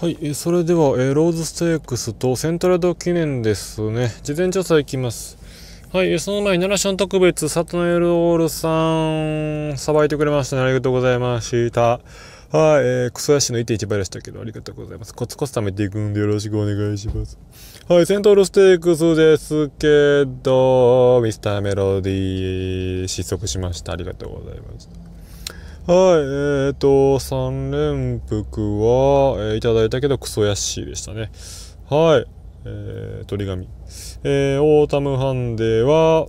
はい、それでは、えローズステークスとセントラド記念ですね。事前調査いきます。はい、その前にナラション特別、サトノエルオールさん、さばいてくれましたね。ありがとうございました。はい、えー、クソヤシの1.1倍でしたけど、ありがとうございます。コツコツ貯めていくんでよろしくお願いします。はい、セントラルステークスですけど、ミスターメロディー、失速しました。ありがとうございました。はい、えっ、ー、と、三連服は、えー、いただいたけど、クソヤッシーでしたね。はい、えー、鳥紙。えー、オータムハンデは、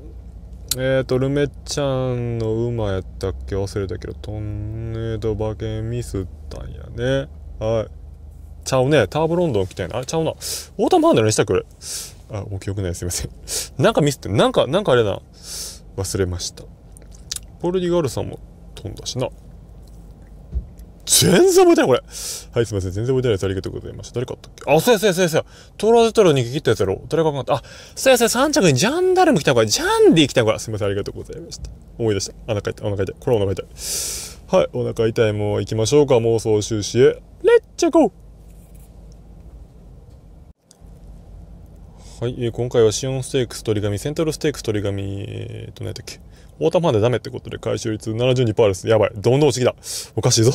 えっ、ー、と、ルメちゃんの馬やったっけ忘れたけど、トンネード馬券ミスったんやね。はい。ちゃうね。ターブロンドン来たいな。あちゃうな。オータムハンデのしたくあ、う記憶ないすいません。なんかミスって、なんか、なんかあれだ。忘れました。ポルディガルさんも飛んだしな。全然覚えてない、これ。はい、すいません。全然覚えてないやつ。ありがとうございました。誰あったっけあ、そうやそうやそうやそうや。トラジトラに切ったやつやろ。誰かがかったあ、そうやそうや。三着にジャンダルム来たのか。ジャンディ来たのか。すいません。ありがとうございました。思い出した。お腹痛い。お腹痛い。これはお腹痛い。はい、お腹痛い。もう行きましょうか。妄想終始へ。レッツゴーはい、えー、今回はシオンステークスり紙、セントルステークスり紙、えー、っと、何やっけ。オータマンでダメってことで回収率72%です。やばい。どんどん落ちきた。おかしいぞ。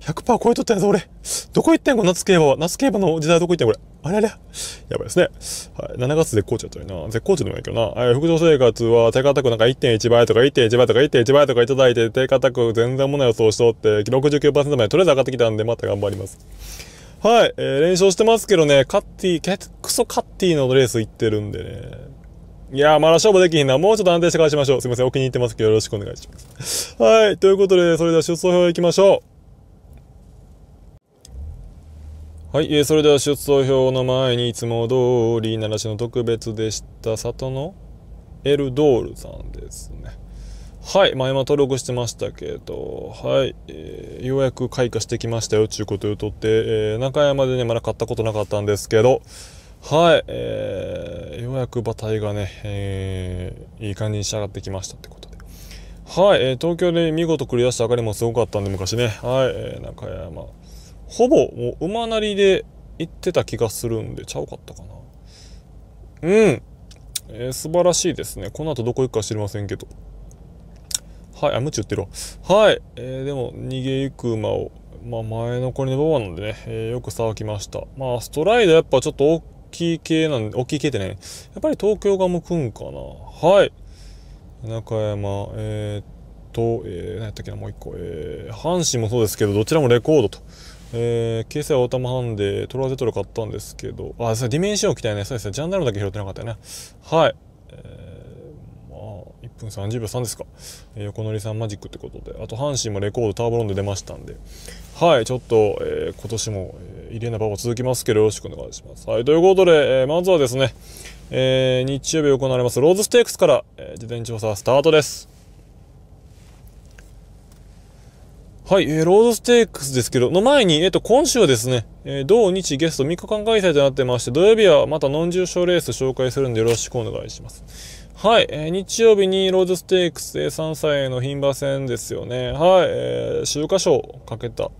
100%超えとったやぞ、俺。どこ行ってんの夏競馬は。夏競馬の時代どこ行ってんこれ。あれあれ。やばいですね。はい。7月絶好調やったよな。絶好調でもないけどな。はい。副上生活は、手堅くなんか1.1倍とか1.1倍とか1.1倍とかいただいて、手堅く全然もない予想しとって、69%までとりあえず上がってきたんで、また頑張ります。はい、えー、連勝してますけどね、カッティ、クソカッティのレース行ってるんでね。いやー、まだ勝負できひんな。もうちょっと安定して返しましょう。すいません、お気に入ってますけどよろしくお願いします。はい、ということで、それでは出走表行きましょう。はい、えー、それでは出走表の前にいつも通り、奈良市の特別でした、里のエルドールさんですね。はい、まあ、今登録してましたけど、はい、えー、ようやく開花してきましたよ、ちゅうこと言うとって、えー、中山でね、まだ買ったことなかったんですけど、はい、えー、ようやく馬体がね、えー、いい感じに仕上がってきましたってことで。はい、えー、東京で見事繰り出した明かりもすごかったんで、昔ね、はい、えー、中山。ほぼ、もう馬なりで行ってた気がするんで、ちゃうかったかな。うん、えー、素晴らしいですね。この後どこ行くか知りませんけど。はい、あ、無知売ってろ。はい、えー、でも、逃げゆく馬を、まあ、前残りの馬なんでね、えー、よくさばきました。まあ、ストライドやっぱちょっと大きい系なんで、大きい系ってね、やっぱり東京が向くんかな。はい。中山、えー、っと、えー、何やったっけな、もう一個、えー、阪神もそうですけど、どちらもレコードと。えー、今朝はオータムハンデ、トラゼトロ買ったんですけど、あ、それディメンションを着たいね。そうですね。ジャンダルだけ拾ってなかったよね。はい。えー、まあ、分30秒3ですか、えー、横乗りさんマジックってことであと阪神もレコードターボロンで出ましたんではいちょっと、えー、今年も、えー、異例な場が続きますけどよろしくお願いしますはいということで、えー、まずはですね、えー、日曜日行われますローズステークスから、えー、自転調査スタートですはい、えー、ロードステークスですけど、の前に、えっ、ー、と、今週はですね、えー、同日ゲスト3日間開催となってまして、土曜日はまたノン重賞レース紹介するんでよろしくお願いします。はい、えー、日曜日にローズステークス3歳の牝馬戦ですよね。はい、えー、週刊賞かけた。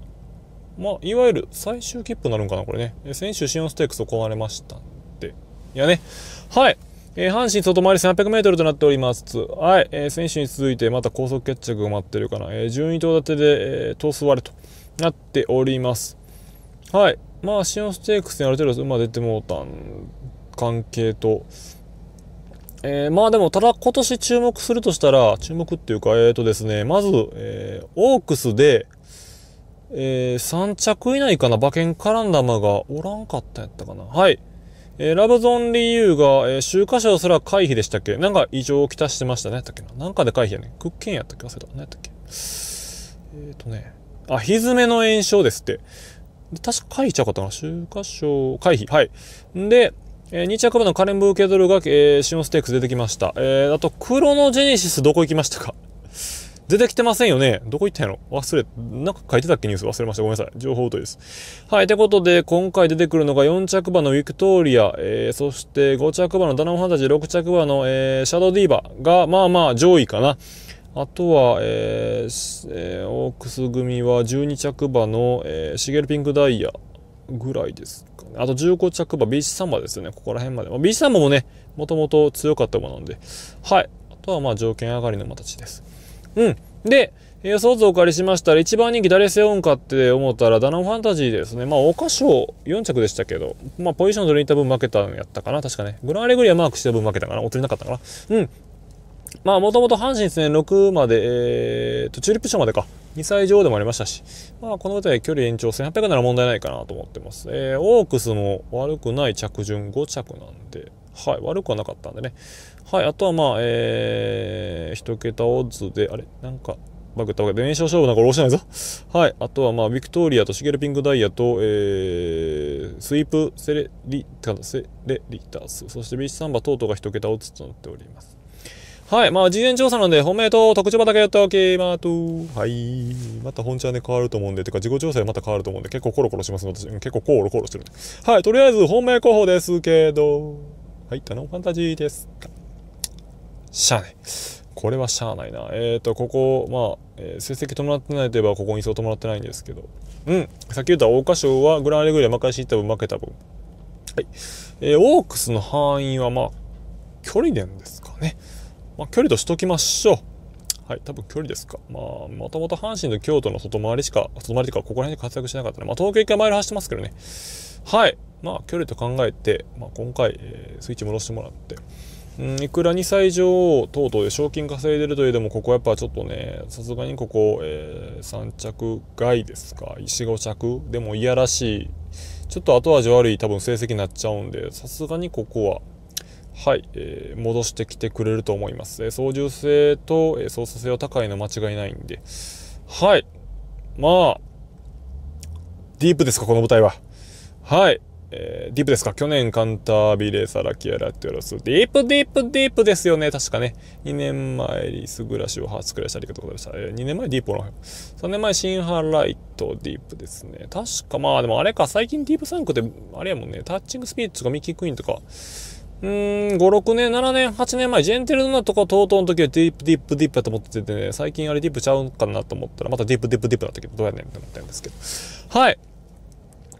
まあ、いわゆる最終切符になるんかな、これね。えー、先週、シオンステークス行われましたって。いやね。はい。えー、阪神外回り300メートルとなっております。はい。えー、先週に続いてまた高速決着が待ってるかな。えー、順位等立てで、えー、トース割れとなっております。はい。まあ、シオンステークスにある程度馬出てもうたん関係と、えー、まあでも、ただ今年注目するとしたら、注目っていうか、えっ、ー、とですね、まず、えー、オークスで、えー、3着以内かな、馬券カランダマがおらんかったんやったかな。はい。えー、ラブゾンリーユーが、えー、週刊賞すら回避でしたっけなんか異常をきたしてましたね。やったっけななんかで回避やね。クッケンやったっけ忘れた。何やったっけえっ、ー、とね。あ、ひずめの炎症ですって。確か回避ちゃうかったな。週刊賞回避。はい。んで、えー、2着馬のカレン・ブーケドルが、えー、シオンステークス出てきました。えー、あと、クロノジェネシスどこ行きましたか 出てきてませんよねどこ行ったんやろ忘れ、なんか書いてたっけニュース忘れました。ごめんなさい。情報とです。はい。ということで、今回出てくるのが4着馬のウィクトリア、えー、そして5着馬のダナンファンタジー、6着馬の、えー、シャドウディーバが、まあまあ上位かな。あとは、えーえー、オークス組は12着馬の、えー、シゲルピンクダイヤ、ぐらいですかね。あと15着馬、ビーチサンバですよね。ここら辺まで。まあ、ビーチサンバもね、もともと強かった馬なんで。はい。あとはまあ条件上がりの馬たちです。うん。で、予想図をお借りしましたら、1番人気誰背負うんかって思ったら、ダノンファンタジーですね。まあ、菓子を4着でしたけど、まあ、ポジション取りに行った分負けたんやったかな、確かね。グランアレグリアマークした分負けたかな、お釣りなかったかな。うん。まあ、もともと阪神ですね、6まで、えー、と、チューリップ賞までか、2歳以上でもありましたし、まあ、この舞台距離延長1800なら問題ないかなと思ってます。えー、オークスも悪くない着順5着なんで、はい、悪くはなかったんでね。はい、あとはまあ、えー、1桁オッズで、あれなんか、バグったわけで、連勝勝負なんか下ろしないぞ。はい、あとはまあ、ビクトリアとシゲルピンクダイヤと、えー、スイープセレリタ、セレリタス、そしてビーチサンバ等々が1桁オッズとなっております。はい。まあ、事前調査なんで、本命と特徴場だけやっておきまと。はい。また本チャンで変わると思うんで、てか、自己調査でまた変わると思うんで、結構コロコロしますので、結構コロコロしてるんで。はい。とりあえず、本命候補ですけど、はい。タノンファンタジーですか。しゃあない。これはしゃあないな。えっ、ー、と、ここ、まあ、えー、成績伴ってないといえば、ここに相当伴ってないんですけど。うん。さっき言った桜花賞は、グランレグリア負けしった分、負けた分。はい。えー、オークスの範囲は、まあ、距離でんですかね。まあ、距離としときましょう。はい、多分距離ですか。まあ、もともと阪神と京都の外回りしか、外回りとか、ここら辺で活躍しなかったね。まあ、東京一回マイル走ってますけどね。はい。まあ、距離と考えて、まあ、今回、えー、スイッチ戻してもらって。うん、いくら2歳女王等々で賞金稼いでるといえども、ここやっぱちょっとね、さすがにここ、えー、3着外ですか、1、5着でもいやらしい、ちょっと後味悪い多分成績になっちゃうんで、さすがにここははい、えー、戻してきてくれると思います。えー、操縦性と、えー、操作性は高いの間違いないんで。はい。まあ、ディープですか、この舞台は。はい。えー、ディープですか去年カンタービレサラキアラテュラス。ディープディープディープですよね確かね。2年前リスグラシを初クリアしたありがとうございました。えー、2年前ディープの。3年前シンハライトディープですね。確かまあでもあれか、最近ディープサンクってあれやもんね。タッチングスピーチとかミッキークイーンとか。うん、5、6年、7年、8年前、ジェンテルナとかとうとうの時はディープディップディップだと思ってて、ね、最近あれディープちゃうんかなと思ったら、またディープディップディップだったけど、どうやねんって思ったんですけど。はい。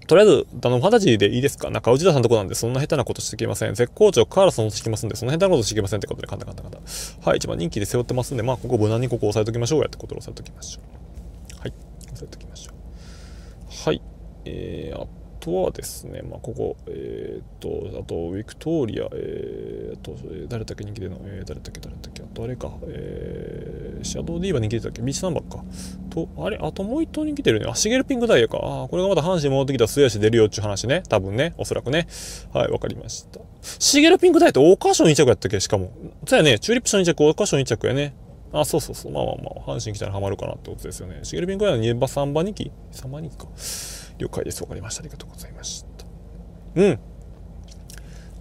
とりあえず、あの、ファンタジーでいいですか中内田さんのとこなんで、そんな下手なことしてきません。絶好調、カーラスもしてきますんで、そんな下手なことしてきませんってことで、簡単簡単ン単。はい、一番人気で背負ってますんで、まあ、ここ無難にここ押さえときましょうやってことで押さえときましょう。はい、押さえときましょう。はい、えー、とはですね、まあ、ここ、えっ、と、あと、ウィクトリア、えー、と、誰だっけ人気での、えー、誰だっけ誰だっけ、あとあれか、えー、シャドウディーバ人気出たっけビーチナンバーか。と、あれ、あともう一頭人気出るね。あ、シゲルピンクダイヤか。あ、これがまた阪神戻ってきた末足出るよっていう話ね。多分ね、おそらくね。はい、わかりました。シゲルピンクダイヤってション2着やったっけしかも。そうやね、チューリップン2着、ション2着やね。あ、そうそうそう。まあまあまあ、阪神来たらハマるかなってことですよね。シゲルピンクダイヤの2番、3番2期 ?3 番2期か。了解です。わかりました。ありがとうございました。うん。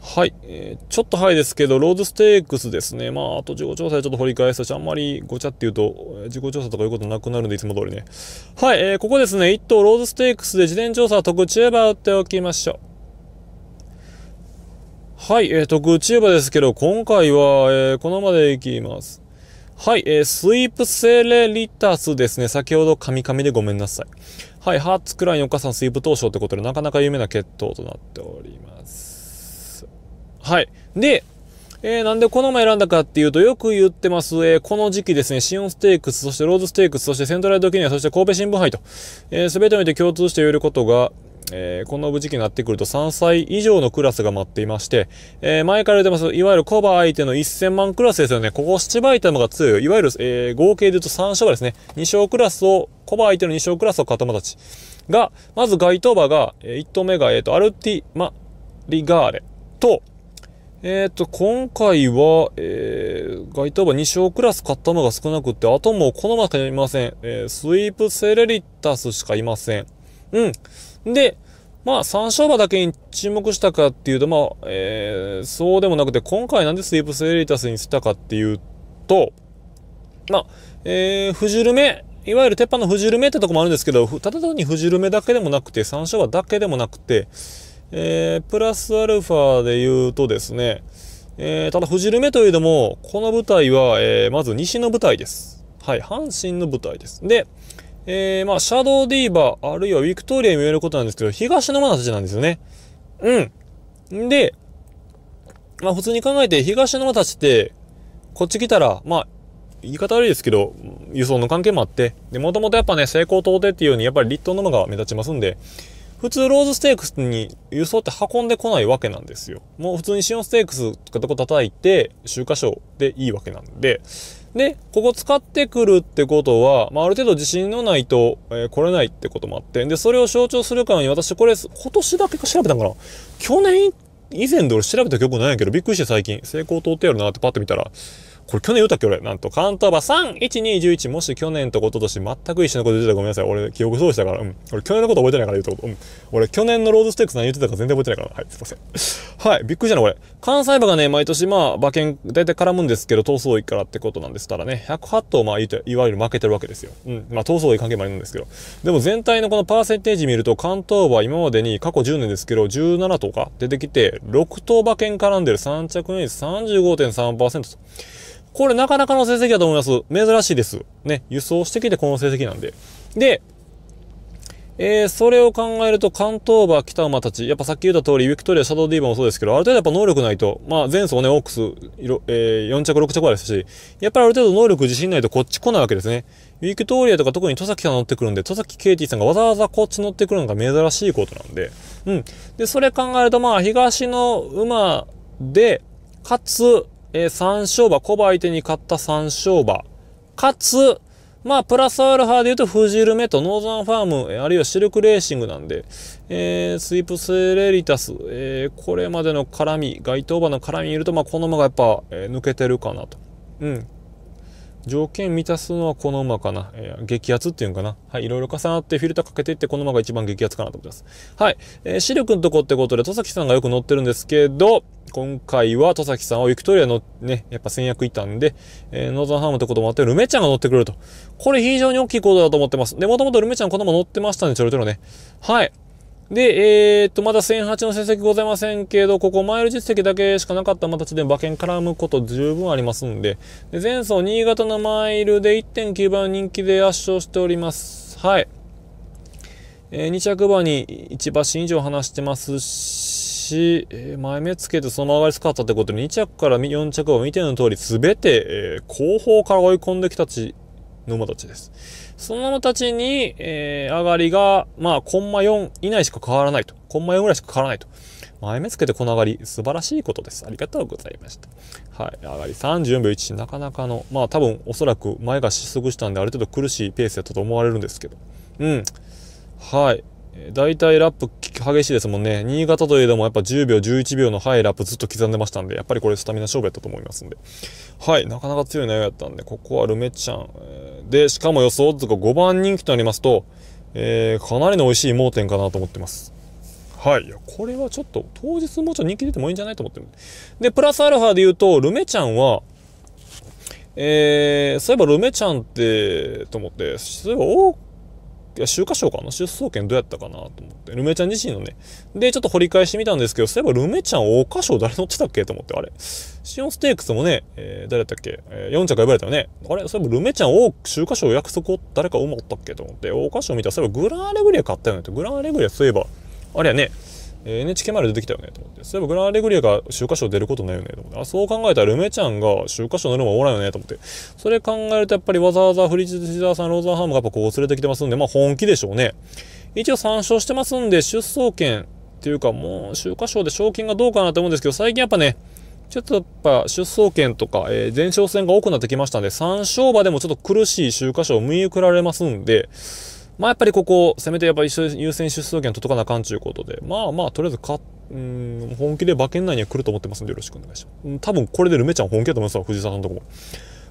はい、えー、ちょっと早いですけど、ローズステークスですね、まあ、あと自己調査でちょっと掘り返すとしあんまりごちゃって言うと、自己調査とかいうことなくなるんで、いつも通りね。はい、えー、ここですね、1等ローズステークスで事前調査特注馬打っておきましょう。はい、えー、特注馬ですけど、今回は、えー、このまでいきます。はい、えー、スイープセレリタスですね、先ほどカミカミでごめんなさい。はい、ハーツクラインお母さん水分投傷ってことで、なかなか有名な血統となっております。はい。で、えー、なんでこの前選んだかっていうと、よく言ってます、えー、この時期ですね、シオンステークス、そしてローズステークス、そしてセントライドキニア、そして神戸新聞杯と、す、えー、べ、てにおいて共通して言えることが、えー、この時期になってくると3歳以上のクラスが待っていまして、えー、前から出ます、いわゆるコバ相手の1000万クラスですよね。ここ7倍玉が強い。いわゆる、えー、合計で言うと3勝ですね。2勝クラスを、コバ相手の2勝クラスをったちが、まず該当馬が、え1頭目が、えっ、と、アルティマリガーレと、えっ、ー、と、今回は、えー、該当馬2勝クラス買ったのが少なくて、あともうこの中かいません。えー、スイープセレリタスしかいません。うん。で、まあ、三勝馬だけに注目したかっていうと、まあ、えー、そうでもなくて、今回なんでスイープスエリタスにしたかっていうと、まあ、えー、フジルメ、いわゆる鉄板のフジルメってとこもあるんですけど、ただ単にフジルメだけでもなくて、三勝馬だけでもなくて、えー、プラスアルファで言うとですね、えー、ただフジルメというのも、この舞台は、えー、まず西の舞台です。はい、阪神の舞台です。で、えー、まあ、シャドウディーバー、あるいはウィクトリアに言えることなんですけど、東の間たちなんですよね。うん。で、まあ、普通に考えて、東の間たちって、こっち来たら、まあ、言い方悪いですけど、輸送の関係もあって、で、もともとやっぱね、成功到底っていうように、やっぱり立東の馬が目立ちますんで、普通ローズステークスに輸送って運んでこないわけなんですよ。もう普通にシオンステークスとかとこ叩いて、集荷賞でいいわけなんで、で、ここ使ってくるってことは、まあ、ある程度自信のないと、えー、来れないってこともあって、で、それを象徴するかに、私これ、今年だけか調べたんかな去年以前で俺調べた曲ないんやけど、びっくりして最近、成功通ってやるなってパッと見たら、これ去年言うたっけ俺。なんと、カンターバー31211、もし去年と今年全く一緒のこと言ってたらごめんなさい。俺、記憶そうでしたから。うん。俺、去年のこと覚えてないから言うとこと。うん。俺、去年のロードステークス何言ってたか全然覚えてないから。はい、すいません。はい、びっくりしたな、これ。関西馬がね、毎年まあ、馬券、大体絡むんですけど、逃走位からってことなんですたらね、108頭、まあ、いわゆる負けてるわけですよ。うん。まあ、逃走位関係もあるんですけど。でも全体のこのパーセンテージ見ると、関東馬今までに過去10年ですけど、17頭か出てきて、6頭馬券絡んでる3着の率35.3%と。これなかなかの成績だと思います。珍しいです。ね、輸送してきてこの成績なんで。で、えー、それを考えると、関東馬、北馬たち、やっぱさっき言った通り、ウィクトリア、シャドウディーバーもそうですけど、ある程度やっぱ能力ないと、まあ前走ね、オークス、えー、4着、6着はですし、やっぱりある程度能力自信ないとこっち来ないわけですね。ウィクトリアとか特に戸崎さん乗ってくるんで、戸崎ケイティさんがわざわざこっち乗ってくるのが珍しいことなんで、うん。で、それ考えると、まあ東の馬で、かつ、えー、3勝馬、コバ相手に勝った三勝馬。かつ、まあ、プラスアルファで言うと、フジルメとノーザンファーム、あるいはシルクレーシングなんで、えー、スイープスレリタス、えー、これまでの絡み、該当馬の絡みにいると、まあ、この馬がやっぱ、えー、抜けてるかなと。うん。条件満たすのはこの馬かな、えー、激アツっていうんかな。はい、いろいろ重なってフィルターかけていって、この馬が一番激アツかなと思います。はい、えー、視力のとこってことで、戸崎さんがよく乗ってるんですけど、今回は戸崎さんはビクトリアのね、やっぱ戦略いたんで、えー、ノーザンハームってこともあって、ルメちゃんが乗ってくれると。これ非常に大きいことだと思ってます。で、もともとルメちゃんこのまま乗ってましたね、ちょろちょろね。はい。で、えー、っと、まだ1008の成績ございませんけど、ここマイル実績だけしかなかった形で馬券絡むこと十分ありますんで、で前走新潟のマイルで1.9番人気で圧勝しております。はい。えー、2着馬に1馬身以上離してますし、えー、前目つけてその上がり使ったってことで2着から4着を見ての通り全て、えー、後方から追い込んできたちの馬たちです。その者たちに、えー、上がりが、まあ、コンマ4以内しか変わらないと。コンマ4ぐらいしか変わらないと。前目つけてこの上がり、素晴らしいことです。ありがとうございました。はい。上がり34秒1、なかなかの、まあ多分おそらく前が失速したんで、ある程度苦しいペースやったと思われるんですけど。うん。はい。大体ラップ激しいですもんね。新潟といえどもやっぱ10秒、11秒のハイラップずっと刻んでましたんで、やっぱりこれスタミナ勝負やったと思いますんで。はい、なかなか強い内容やったんで、ここはルメちゃん。で、しかも予想図が5番人気となりますと、えー、かなりの美味しい盲点かなと思ってます。はい。いや、これはちょっと、当日もうちょっと人気出てもいいんじゃないと思ってる。で、プラスアルファで言うと、ルメちゃんは、えー、そういえばルメちゃんって、と思って、そういえば、オーや、秋華賞かな出走権どうやったかなと思って。ルメちゃん自身のね。で、ちょっと掘り返してみたんですけど、そういえばルメちゃん桜花賞誰乗ってたっけと思って、あれシオンステークスもね、えー、誰だったっけ、えー、?4 着ばれたよね。あれそういえばルメちゃんを秋華賞約束を誰か思おったっけと思って、桜花賞見たら、そういえばグランアレグリア買ったよねって。グランアレグリアそういえば、あれやね、NHK マで出てきたよねと思ってそういえばグランアレグリアが週刊賞出ることないよねと思ってあそう考えたらルメちゃんが週刊賞乗るもおらんよねと思ってそれ考えるとやっぱりわざわざフリジジダーさんローザンハムがやっぱこう連れてきてますんでまあ本気でしょうね一応参照してますんで出走権っていうかもう週刊賞で賞金がどうかなと思うんですけど最近やっぱねちょっとやっぱ出走権とか、えー、前哨戦が多くなってきましたんで、3勝馬でもちょっと苦しい週刊賞を見受けられますんで、まあやっぱりここ、せめてやっぱ優先出走権届かなあかんちゅうことで、まあまあとりあえずか、うん、本気で馬券内には来ると思ってますんでよろしくお願いします。うん、多分これでルメちゃん本気だと思いますわ、藤沢さんのとこも。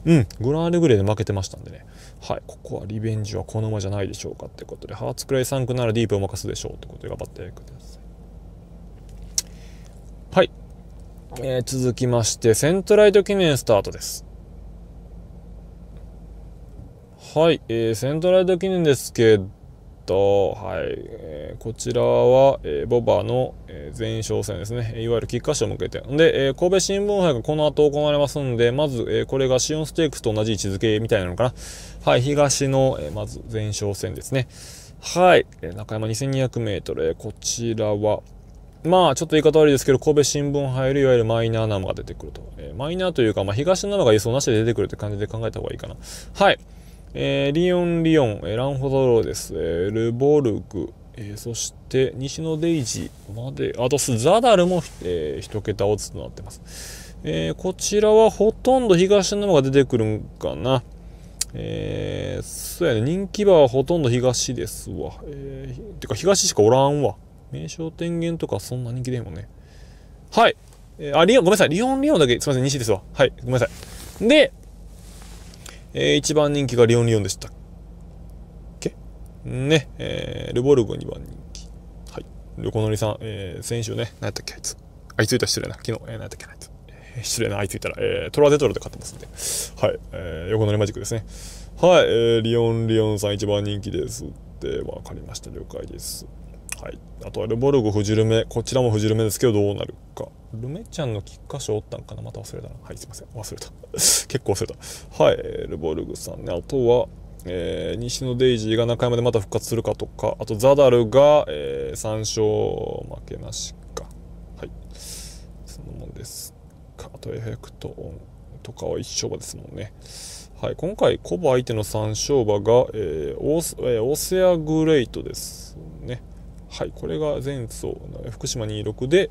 うん、グランアレグレで負けてましたんでね。はい、ここはリベンジはこのまじゃないでしょうかってことで、ハーツクレイ3区ならディープを任すでしょうってことで頑張ってください。はい。えー、続きまして、セントライト記念スタートです。はい、えー、セントライド記念ですけど、はい、えー、こちらは、えー、ボバの、えー、前哨戦ですね、いわゆる菊花賞を向けて。で、えー、神戸新聞杯がこの後行われますんで、まず、えー、これがシオンステークスと同じ位置づけみたいなのかな。はい、東の、えー、まず前哨戦ですね。はい、えー、中山2200メートル、えー、こちらは、まあちょっと言い方悪いですけど、神戸新聞杯よいわゆるマイナーナムが出てくると。えー、マイナーというか、まあ東なのが予想なしで出てくるって感じで考えた方がいいかな。はい。えー、リオン・リオン、えー、ランホドローです、えー、ルボルク、えー、そして西野デイジーまで、あとザダルも、えー、1桁オッズとなってます。えー、こちらはほとんど東の方が出てくるんかな。えー、そうやね、人気馬はほとんど東ですわ。えー、てか東しかおらんわ。名称天元とかそんな人気でもんね。はい。えー、あ、リオン、ごめんなさい。リオンリオンだけ、すみません、西ですわ。はい、ごめんなさい。で、えー、1番人気がリオン・リオンでしたっけね、えー、ルボルゴ2番人気。はい。横乗りさん、えー、先週ね、何やったっけ、あいつ。あいついた失礼な。昨日、えー、何やったっけ、あいつ。失礼な、あいついたら、えー、トラデトロで買ってますんで。はい。えー、横乗りマジックですね。はい。えー、リオン・リオンさん1番人気です。って、わかりました。了解です。はい、あとはルボルゴ、フジルメ、こちらもフジルメですけど、どうなるか。ルメちゃんの菊花賞おったんかなまた忘れたな。はい、すいません。忘れた。結構忘れた。はい、ルボルグさんね。あとは、えー、西野デイジーが中山でまた復活するかとか、あとザダルが、えー、3勝負けなしか。はい。そのもんですか。あとエフェクトオンとかは1勝馬ですもんね。はい、今回、コバ相手の3勝馬が、えーオスえー、オセアグレイトですはい、これが前走福島26で、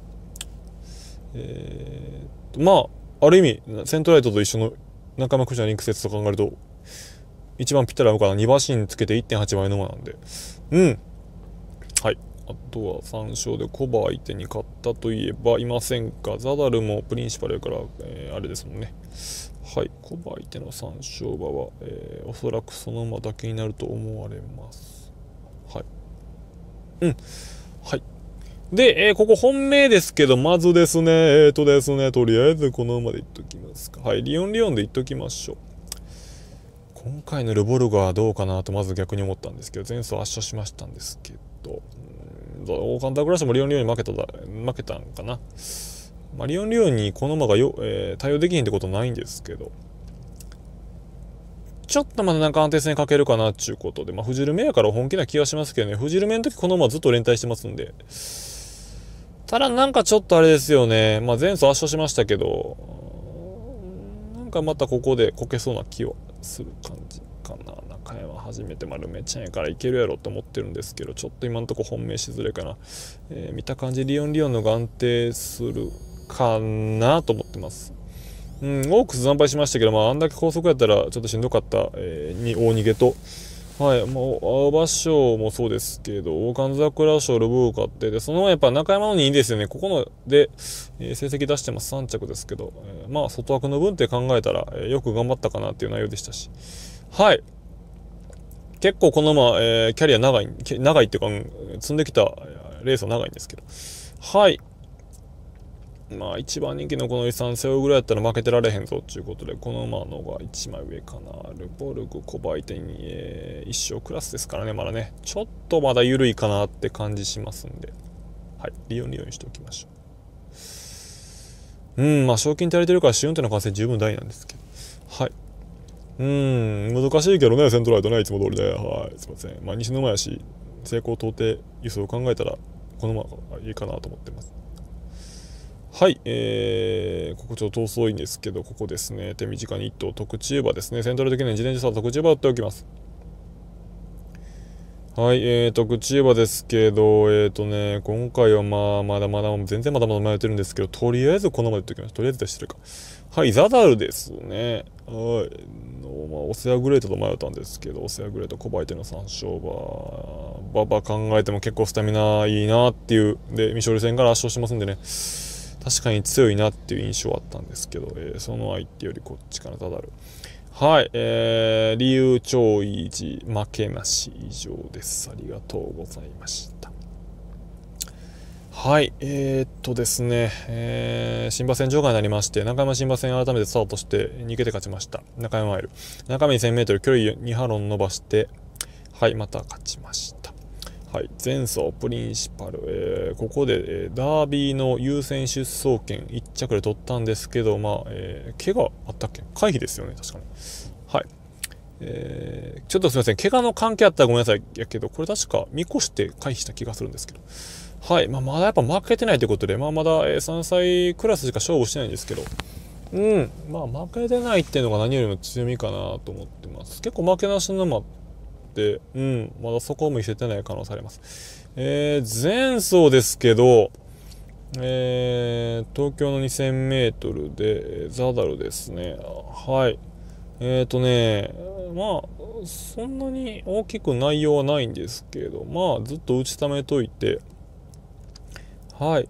えー、まあある意味セントライトと一緒の仲間くじのリンク説と考えると一番ぴったり合うかな2馬身つけて1.8倍の馬なんでうんはいあとは3勝でコバ相手に勝ったといえばいませんかザダルもプリンシパルやから、えー、あれですもんねはいコバ相手の3勝馬は、えー、おそらくその馬だけになると思われますはいうん。はい。で、えー、ここ本命ですけど、まずですね、えっ、ー、とですね、とりあえずこの馬でいっときますか。はい、リオンリオンでいっときましょう。今回のルボルガはどうかなとまず逆に思ったんですけど、前走圧勝しましたんですけど、オーカンタクラスもリオンリオンに負けただ、負けたんかな。まあ、リオンリオンにこの馬がよ、えー、対応できへんってことないんですけど、ちょっとまだなんか安定性に欠けるかなっていうことで、まあ、フジルやから本気な気はしますけどね、フジルの時このままずっと連帯してますんで。ただなんかちょっとあれですよね、まあ、前走圧勝しましたけど、なんかまたここでこけそうな気はする感じかな。中山初めて丸めちゃんやからいけるやろと思ってるんですけど、ちょっと今んとこ本命しづらいかな。えー、見た感じ、リオンリオンの眼定するかなと思ってます。うん、多く惨敗しましたけど、まあ、あんだけ高速やったらちょっとしんどかった、えー、に大逃げと。はい、もう青葉賞もそうですけど、王冠桜賞、ルブーカって、で、そのやっぱ中山のにいいですよね、ここので、えー、成績出してます、3着ですけど、えー、まあ、外枠の分って考えたら、えー、よく頑張ったかなっていう内容でしたし、はい、結構このまま、えー、キャリア長い、長いっていうか、積んできたレースは長いんですけど、はい、まあ一番人気のこの遺産背負うぐらいやったら負けてられへんぞっていうことでこの馬のが一枚上かなルボルグ小売店に、えー、一生クラスですからねまだねちょっとまだ緩いかなって感じしますんではい利用利用にしておきましょううんまあ賞金足りてるからシュンっての完性十分大なんですけどはいうん難しいけどねセントライトねいつも通りではいすいませんまあ西の馬やし成功到底輸送を考えたらこの馬がいいかなと思ってますはい、えー、ここちょっと遠いんですけど、ここですね、手短に1頭、特注馬ですね、セントラル的に自転車さん、特注馬を売っておきます。はい、えーと、口ばですけど、えー、とね、今回はまあ、まだまだ、全然まだまだ迷ってるんですけど、とりあえずこのまま言っておきます。とりあえず出してるか。はい、ザダルですね。はい、の、まあ、オセアグレートと迷ったんですけど、オセアグレート、コバイテの3勝馬、ばば考えても結構スタミナいいなっていう、で、未勝利戦から圧勝してますんでね。確かに強いなっていう印象はあったんですけど、えー、その相手よりこっちからただる。はい、えー、理由超維持、負けなし以上です。ありがとうございました。はい、えー、っとですね、えー、新馬戦場外になりまして、中山新馬戦改めてスタートして逃げて勝ちました。中山マイル。中身2 0 0 0 m 距離2波論伸ばして、はい、また勝ちました。はい、前走プリンシパル、えー、ここで、えー、ダービーの優先出走権1着で取ったんですけど、まあえー、怪我あったっけ回避ですよね、確かに。はいえー、ちょっとすみません、怪我の関係あったらごめんなさいやけど、これ確か見越して回避した気がするんですけど、はいまあ、まだやっぱ負けてないということで、まあ、まだ、え3歳クラスしか勝負してないんですけど、うん、まあ負けてないっていうのが何よりも強みかなと思ってます。結構負けなしの、まあ、うん、まだそこを見せてない可能性あります。えー、前走ですけど、えー、東京の 2000m で、ザダルですね。はい。えっ、ー、とね、まあ、そんなに大きく内容はないんですけど、まあ、ずっと打ちためといて、はい。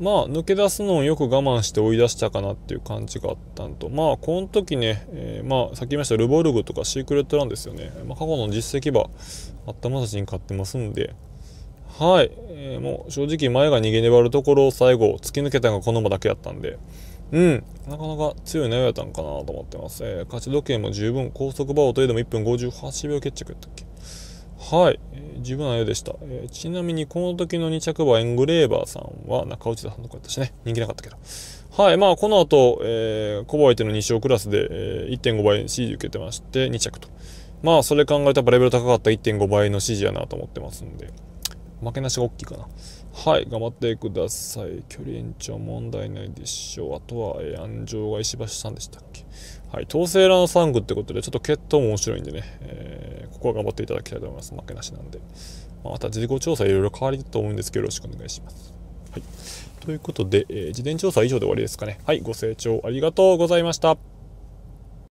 まあ抜け出すのをよく我慢して追い出したかなっていう感じがあったんとまあこの時ね、えー、まあさっき言いましたルボルグとかシークレットランですよね、まあ、過去の実績は頭たちに勝ってますんではい、えー、もう正直前が逃げ粘るところを最後突き抜けたのがこの馬だけやったんでうんなかなか強い内容やったんかなと思ってます、えー、勝ち時計も十分高速馬をといえども1分58秒決着やったっけはい、えー、自分はようでした、えー、ちなみにこの時の2着はエングレーバーさんは中内田さんとかやったしね人気なかったけどはいまあこの後、えー、バ相手の2勝クラスで、えー、1.5倍指示受けてまして2着とまあそれ考えたらレベル高かった1.5倍の指示やなと思ってますんで負けなしが大きいかなはい、頑張ってください。距離延長問題ないでしょう。あとは、えー、安城が石橋さんでしたっけ。はい、統制ラのングってことで、ちょっと決闘も面白いんでね、えー、ここは頑張っていただきたいと思います。負けなしなんで。まあ、また事後調査いろいろ変わりと思うんですけど、よろしくお願いします。はい、ということで、えー、事前調査は以上で終わりですかね。はい、ご清聴ありがとうございました。